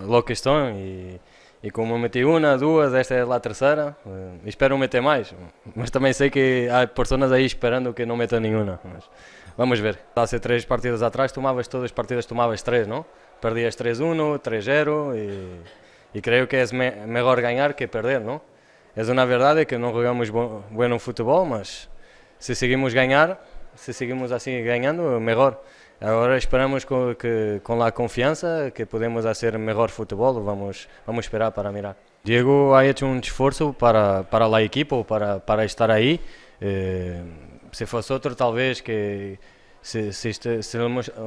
logo que estão e, e como eu meti uma, duas, esta é lá a terceira, eh, espero meter mais, mas também sei que há pessoas aí esperando que não meta nenhuma, mas vamos ver. Há ser três partidas atrás, tomavas todas as partidas, tomavas três, não? Perdias 3-1, 3-0 e, e creio que é melhor ganhar que perder, não? É uma verdade que não jogamos bom, bueno futebol, mas se seguimos ganhar, se seguimos assim ganhando, é melhor. Agora esperamos com, que com a confiança que podemos fazer melhor futebol, vamos vamos esperar para mirar. Diego há hecho um esforço para, para equipa equipo, para, para estar aí? Eh, se fosse outro, talvez que se, se, este, se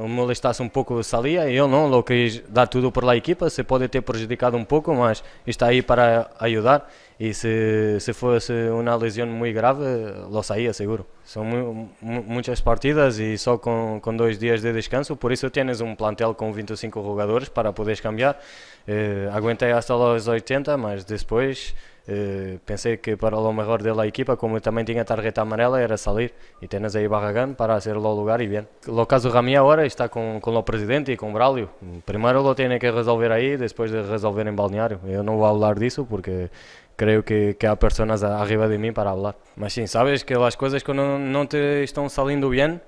molestasse um pouco Salia, eu não, eu quis dar tudo para a equipa, se pode ter prejudicado um pouco, mas está aí para ajudar e se, se fosse uma lesão muito grave, lo saía seguro. São muitas partidas e só com, com, dois dias de descanso, por isso tens um plantel com 25 jogadores para poderes cambiar. Eh, aguentei até os 80, mas depois eh, pensei que para o melhor da equipa, como também tinha tarjeta amarela, era sair. E tens aí Barragan para ser o lugar e bem. No caso Rami agora está com, com o presidente e com o Braulio. Primeiro o tem que resolver aí, depois de resolver em balneário. Eu não vou falar disso porque creio que, que há pessoas arriba de mim para falar. Mas sim, sabes que as coisas quando não, te estão salindo bem,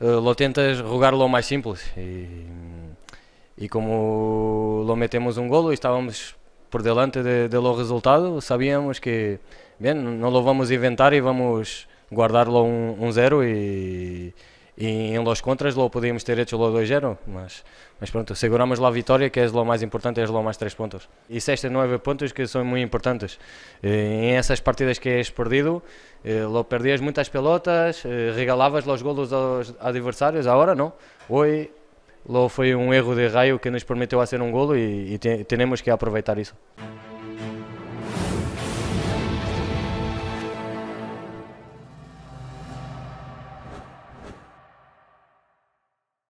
eh, lo tentas rogar lo mais simples. E, e como lo metemos um golo e estávamos por delante de, de lo resultado, sabíamos que, bem, não lo vamos inventar e vamos guardar lo um, um zero e e em los contras lo podíamos ter hecho lo 2-0, mas, mas pronto, seguramos lá a vitória, que é o mais importante, é o mais 3 pontos. E estes 9 pontos que são muito importantes. Em essas partidas que és perdido, lo perdias muitas pelotas, regalavas os golos aos adversários, agora não. Hoje lo foi um erro de raio que nos permitiu fazer um golo e, e temos que aproveitar isso.